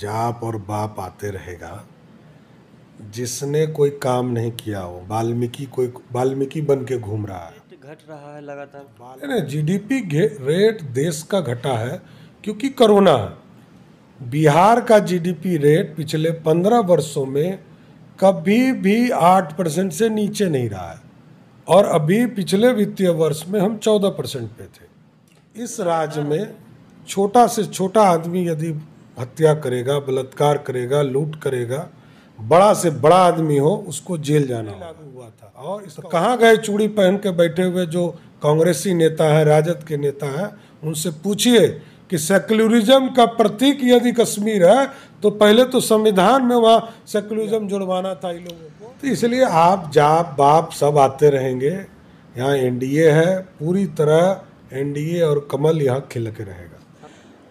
जाप और बाप आते रहेगा जिसने कोई काम नहीं किया हो वाल्मीकि कोई वाल्मीकि बन के घूम रहा है घट रहा है लगातार नहीं जीडीपी रेट देश का घटा है क्योंकि कोरोना है बिहार का जीडीपी रेट पिछले पंद्रह वर्षों में कभी भी आठ परसेंट से नीचे नहीं रहा है और अभी पिछले वित्तीय वर्ष में हम चौदह परसेंट पे थे इस राज्य में छोटा से छोटा आदमी यदि हत्या करेगा बलात्कार करेगा लूट करेगा बड़ा से बड़ा आदमी हो उसको जेल जाना लागू हुआ था तो और इस तो कहाँ गए चूड़ी पहन के बैठे हुए जो कांग्रेसी नेता है राजद के नेता है उनसे पूछिए कि सेक्युलरिज्म का प्रतीक यदि कश्मीर है तो पहले तो संविधान में वहाँ सेक्युलरिज्म जुड़वाना था इन लोगों को तो इसलिए आप जाप बाप सब आते रहेंगे यहाँ एनडीए है पूरी तरह एनडीए और कमल यहाँ खिल के रहेगा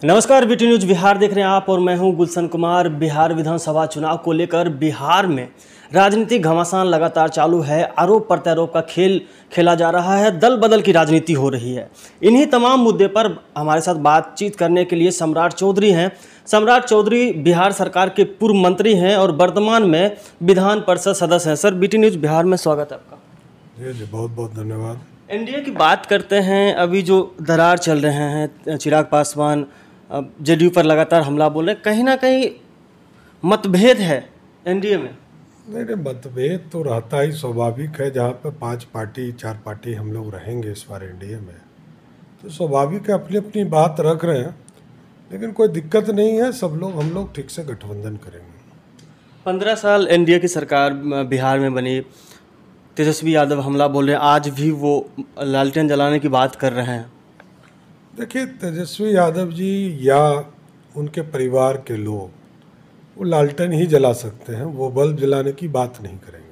नमस्कार बीटी न्यूज बिहार देख रहे हैं आप और मैं हूं गुलशन कुमार बिहार विधानसभा चुनाव को लेकर बिहार में राजनीतिक घमासान लगातार चालू है आरोप प्रत्यारोप का खेल खेला जा रहा है दल बदल की राजनीति हो रही है इन्हीं तमाम मुद्दे पर हमारे साथ बातचीत करने के लिए सम्राट चौधरी हैं सम्राट चौधरी बिहार सरकार के पूर्व मंत्री हैं और वर्तमान में विधान परिषद सदस्य हैं सर बी न्यूज बिहार में स्वागत है आपका जी जी बहुत बहुत धन्यवाद एनडीए की बात करते हैं अभी जो दरार चल रहे हैं चिराग पासवान जेडीयू पर लगातार हमला बोल रहे हैं कहीं ना कहीं मतभेद है एनडीए में नहीं नहीं मतभेद तो रहता ही स्वाभाविक है जहाँ पर पांच पार्टी चार पार्टी हम लोग रहेंगे इस बार एनडीए में तो स्वाभाविक है अपनी अपनी बात रख रहे हैं लेकिन कोई दिक्कत नहीं है सब लोग हम लोग ठीक से गठबंधन करेंगे पंद्रह साल एनडीए की सरकार बिहार में बनी तेजस्वी यादव हमला बोल रहे हैं आज भी वो लालटेन जलाने की बात कर रहे हैं देखिए तेजस्वी यादव जी या उनके परिवार के लोग वो लालटेन ही जला सकते हैं वो बल्ब जलाने की बात नहीं करेंगे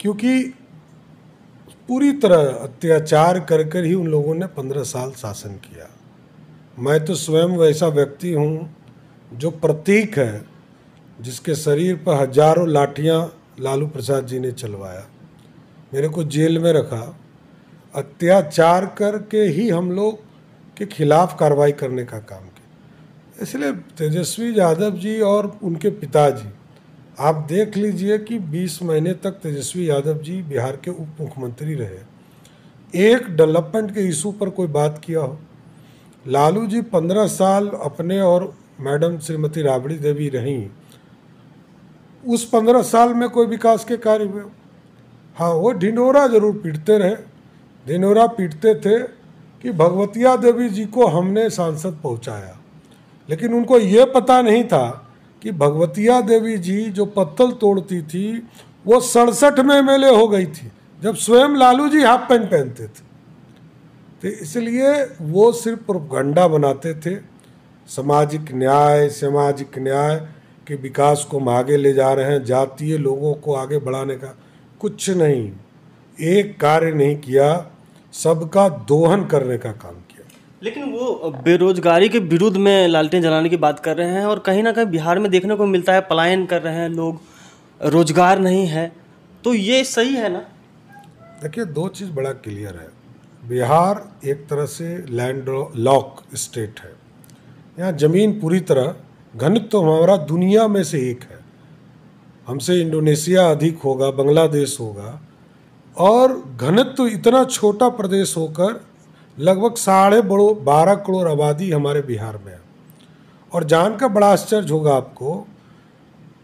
क्योंकि पूरी तरह अत्याचार कर कर ही उन लोगों ने पंद्रह साल शासन किया मैं तो स्वयं वैसा व्यक्ति हूँ जो प्रतीक है जिसके शरीर पर हजारों लाठियाँ लालू प्रसाद जी ने चलवाया मेरे को जेल में रखा अत्याचार करके ही हम लोग के खिलाफ कार्रवाई करने का काम किया इसलिए तेजस्वी यादव जी और उनके पिताजी आप देख लीजिए कि 20 महीने तक तेजस्वी यादव जी बिहार के उप मुख्यमंत्री रहे एक डेवलपमेंट के इशू पर कोई बात किया हो लालू जी 15 साल अपने और मैडम श्रीमती राबड़ी देवी रहीं उस 15 साल में कोई विकास के कार्य हुए हाँ वो ढिंडोरा जरूर पीटते रहे ढिनोरा पीटते थे कि भगवतिया देवी जी को हमने सांसद पहुंचाया लेकिन उनको ये पता नहीं था कि भगवतिया देवी जी जो पत्तल तोड़ती थी वो सड़सठ में एम हो गई थी जब स्वयं लालू जी हाफ पैंट पहनते थे तो इसलिए वो सिर्फ प्रोपगंडा बनाते थे सामाजिक न्याय सामाजिक न्याय के विकास को हम आगे ले जा रहे हैं जातीय लोगों को आगे बढ़ाने का कुछ नहीं एक कार्य नहीं किया सबका दोहन करने का काम किया लेकिन वो बेरोजगारी के विरुद्ध में लालटेन जलाने की बात कर रहे हैं और कहीं ना कहीं बिहार में देखने को मिलता है पलायन कर रहे हैं लोग रोजगार नहीं है तो ये सही है ना देखिए दो चीज़ बड़ा क्लियर है बिहार एक तरह से लैंड लॉक स्टेट है यहाँ ज़मीन पूरी तरह घनित्व तो हमारा दुनिया में से एक है हमसे इंडोनेशिया अधिक होगा बांग्लादेश होगा और घनत्व इतना छोटा प्रदेश होकर लगभग साढ़े बड़ो बारह करोड़ आबादी हमारे बिहार में है और जान का बड़ा आश्चर्य होगा आपको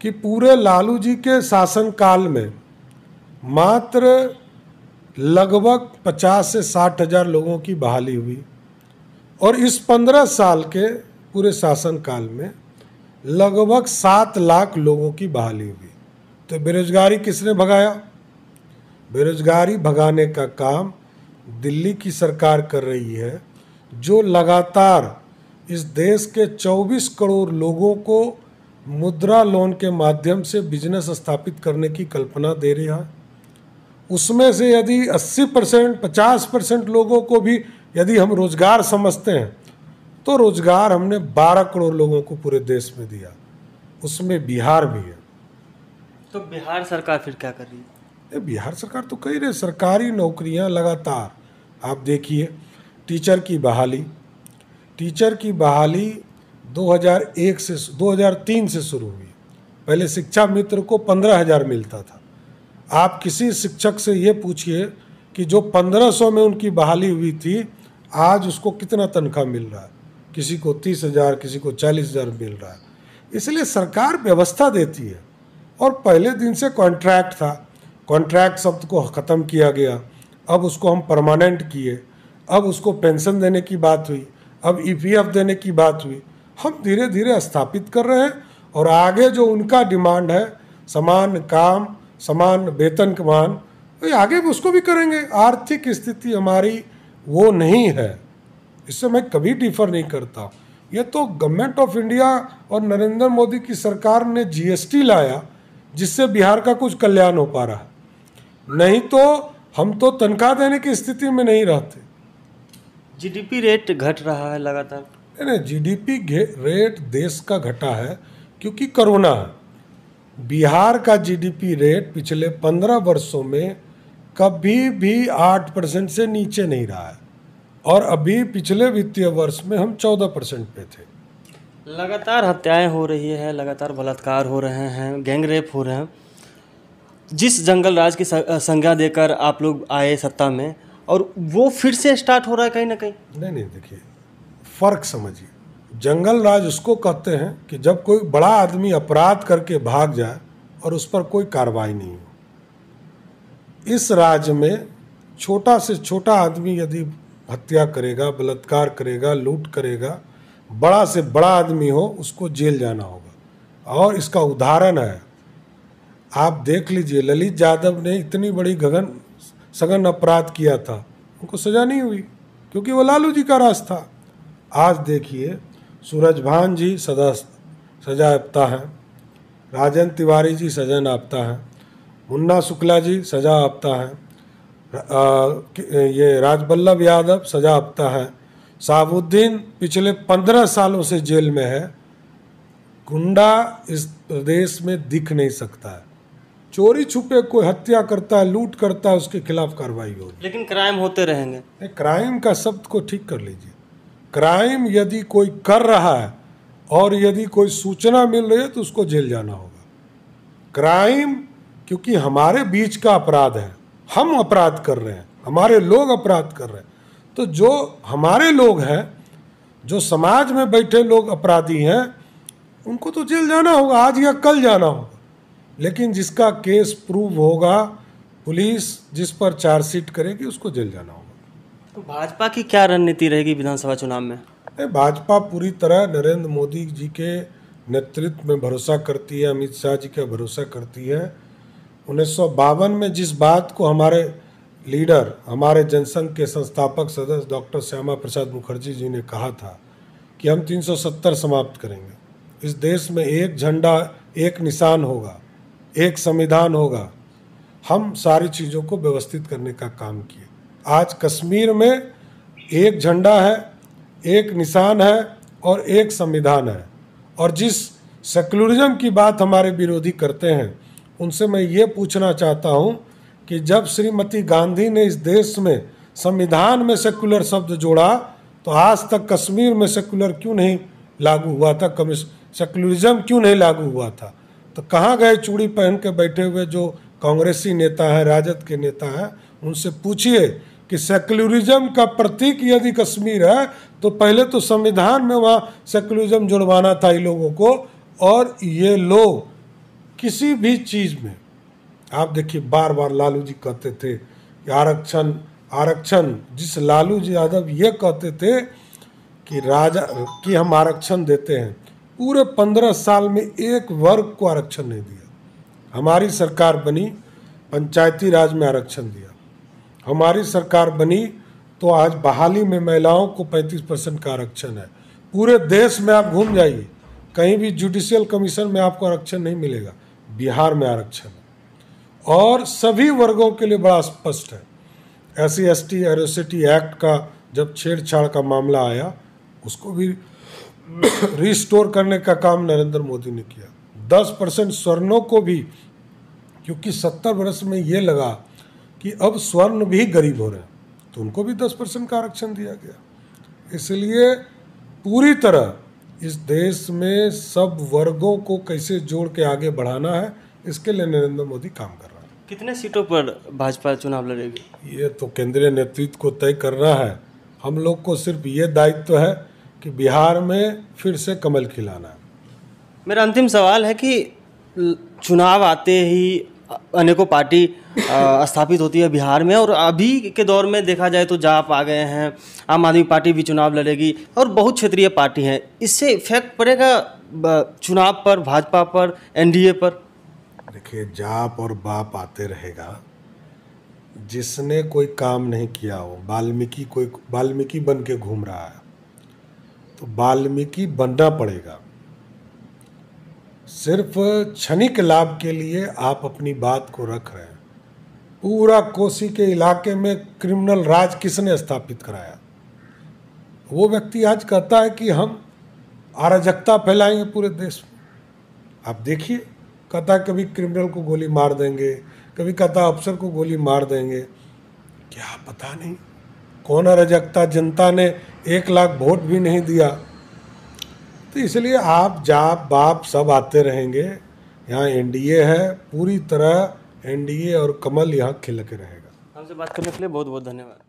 कि पूरे लालू जी के शासनकाल में मात्र लगभग पचास से साठ हजार लोगों की बहाली हुई और इस पंद्रह साल के पूरे शासनकाल में लगभग सात लाख लोगों की बहाली हुई तो बेरोजगारी किसने भगाया बेरोजगारी भगाने का काम दिल्ली की सरकार कर रही है जो लगातार इस देश के 24 करोड़ लोगों को मुद्रा लोन के माध्यम से बिजनेस स्थापित करने की कल्पना दे रहा है उसमें से यदि 80 परसेंट पचास परसेंट लोगों को भी यदि हम रोज़गार समझते हैं तो रोज़गार हमने 12 करोड़ लोगों को पूरे देश में दिया उसमें बिहार भी है तो बिहार सरकार फिर क्या कर रही है बिहार सरकार तो कही रहे सरकारी नौकरियां लगातार आप देखिए टीचर की बहाली टीचर की बहाली 2001 से 2003 से शुरू हुई पहले शिक्षा मित्र को पंद्रह हज़ार मिलता था आप किसी शिक्षक से ये पूछिए कि जो पंद्रह सौ में उनकी बहाली हुई थी आज उसको कितना तनख्वाह मिल रहा है किसी को तीस हज़ार किसी को चालीस हज़ार मिल रहा है इसलिए सरकार व्यवस्था देती है और पहले दिन से कॉन्ट्रैक्ट था कॉन्ट्रैक्ट शब्द को ख़त्म किया गया अब उसको हम परमानेंट किए अब उसको पेंशन देने की बात हुई अब ईपीएफ e देने की बात हुई हम धीरे धीरे स्थापित कर रहे हैं और आगे जो उनका डिमांड है समान काम समान वेतन कमान तो आगे भी उसको भी करेंगे आर्थिक स्थिति हमारी वो नहीं है इससे मैं कभी डिफर नहीं करता ये तो गवर्नमेंट ऑफ इंडिया और नरेंद्र मोदी की सरकार ने जीएसटी लाया जिससे बिहार का कुछ कल्याण हो पा रहा है नहीं तो हम तो तनख्वाह देने की स्थिति में नहीं रहते जीडीपी रेट घट रहा है लगातार नहीं नहीं जीडीपी रेट देश का घटा है क्योंकि कोरोना है बिहार का जीडीपी रेट पिछले पंद्रह वर्षों में कभी भी आठ परसेंट से नीचे नहीं रहा है और अभी पिछले वित्तीय वर्ष में हम चौदह परसेंट पे थे लगातार हत्याएं हो रही है लगातार बलात्कार हो रहे हैं गैंगरेप हो रहे हैं जिस जंगल राज की संज्ञा देकर आप लोग आए सत्ता में और वो फिर से स्टार्ट हो रहा है कहीं ना कहीं नहीं नहीं देखिए फ़र्क समझिए जंगल राज उसको कहते हैं कि जब कोई बड़ा आदमी अपराध करके भाग जाए और उस पर कोई कार्रवाई नहीं हो इस राज्य में छोटा से छोटा आदमी यदि हत्या करेगा बलात्कार करेगा लूट करेगा बड़ा से बड़ा आदमी हो उसको जेल जाना होगा और इसका उदाहरण है आप देख लीजिए ललित यादव ने इतनी बड़ी गगन सघन अपराध किया था उनको सजा नहीं हुई क्योंकि वो लालू जी का राज था आज देखिए सूरज भान जी सदा सजा आपता है राजन तिवारी जी सजन आपता है मुन्ना शुक्ला जी सजा आपता है ये राजबल्लभ यादव सजा आपता है साबुद्दीन पिछले पंद्रह सालों से जेल में है गुंडा इस प्रदेश में दिख नहीं सकता है चोरी छुपे कोई हत्या करता है लूट करता है उसके खिलाफ कार्रवाई होगी लेकिन क्राइम होते रहेंगे नहीं क्राइम का शब्द को ठीक कर लीजिए क्राइम यदि कोई कर रहा है और यदि कोई सूचना मिल रही है तो उसको जेल जाना होगा क्राइम क्योंकि हमारे बीच का अपराध है हम अपराध कर रहे हैं हमारे लोग अपराध कर रहे हैं तो जो हमारे लोग हैं जो समाज में बैठे लोग अपराधी हैं उनको तो जेल जाना होगा आज या कल जाना होगा लेकिन जिसका केस प्रूव होगा पुलिस जिस पर चार्जशीट करेगी उसको जेल जाना होगा तो भाजपा की क्या रणनीति रहेगी विधानसभा चुनाव में भाजपा पूरी तरह नरेंद्र मोदी जी के नेतृत्व में भरोसा करती है अमित शाह जी का भरोसा करती है उन्नीस में जिस बात को हमारे लीडर हमारे जनसंघ के संस्थापक सदस्य डॉक्टर श्यामा प्रसाद मुखर्जी जी ने कहा था कि हम 370 समाप्त करेंगे इस देश में एक झंडा एक निशान होगा एक संविधान होगा हम सारी चीज़ों को व्यवस्थित करने का काम किए आज कश्मीर में एक झंडा है एक निशान है और एक संविधान है और जिस सेकुलरिज्म की बात हमारे विरोधी करते हैं उनसे मैं ये पूछना चाहता हूँ कि जब श्रीमती गांधी ने इस देश में संविधान में सेकुलर शब्द जोड़ा तो आज तक कश्मीर में सेकुलर क्यों नहीं लागू हुआ था कमिश सेकुलरिज्म क्यों नहीं लागू हुआ था तो कहाँ गए चूड़ी पहन के बैठे हुए जो कांग्रेसी नेता है राजद के नेता है उनसे पूछिए कि सेक्युलरिज्म का प्रतीक यदि कश्मीर है तो पहले तो संविधान में वहाँ सेक्युलरिज्म जुड़वाना था इन लोगों को और ये लोग किसी भी चीज़ में आप देखिए बार बार लालू जी कहते थे कि आरक्षण आरक्षण जिस लालू जी यादव ये कहते थे कि राजा कि हम आरक्षण देते हैं पूरे पंद्रह साल में एक वर्ग को आरक्षण नहीं दिया हमारी सरकार बनी पंचायती राज में आरक्षण दिया हमारी सरकार बनी तो आज बहाली में महिलाओं को 35 परसेंट का आरक्षण है पूरे देश में आप घूम जाइए कहीं भी जुडिशियल कमीशन में आपको आरक्षण नहीं मिलेगा बिहार में आरक्षण और सभी वर्गों के लिए बड़ा स्पष्ट है S C S T act का जब छेड़छाड़ का मामला आया उसको भी रिस्टोर करने का काम नरेंद्र मोदी ने किया दस परसेंट स्वर्णों को भी क्योंकि सत्तर वर्ष में ये लगा कि अब स्वर्ण भी गरीब हो रहे हैं तो उनको भी दस परसेंट का आरक्षण दिया गया इसलिए पूरी तरह इस देश में सब वर्गों को कैसे जोड़ के आगे बढ़ाना है इसके लिए नरेंद्र मोदी काम कर रहा है कितने सीटों पर भाजपा चुनाव लड़ेगी ये तो केंद्रीय नेतृत्व को तय कर रहा है हम लोग को सिर्फ ये दायित्व तो है कि बिहार में फिर से कमल खिलाना मेरा अंतिम सवाल है कि चुनाव आते ही अनेकों पार्टी स्थापित होती है बिहार में और अभी के दौर में देखा जाए तो जाप आ गए हैं आम आदमी पार्टी भी चुनाव लड़ेगी और बहुत क्षेत्रीय पार्टी हैं इससे इफेक्ट पड़ेगा चुनाव पर भाजपा पर एनडीए पर देखिए जाप और बाप आते रहेगा जिसने कोई काम नहीं किया हो वाल्मीकि कोई वाल्मीकि बन के घूम रहा है तो वाल्मीकि बनना पड़ेगा सिर्फ क्षणिक लाभ के लिए आप अपनी बात को रख रहे हैं पूरा कोसी के इलाके में क्रिमिनल राज किसने स्थापित कराया वो व्यक्ति आज कहता है कि हम अराजकता फैलाएंगे पूरे देश में आप देखिए कहता है कभी क्रिमिनल को गोली मार देंगे कभी कहता अफसर को गोली मार देंगे क्या पता नहीं कौन रजकता जनता ने एक लाख वोट भी नहीं दिया तो इसलिए आप जाप बाप सब आते रहेंगे यहाँ एनडीए है पूरी तरह एनडीए और कमल यहाँ खिल के रहेगा हमसे बात करने के लिए बहुत बहुत धन्यवाद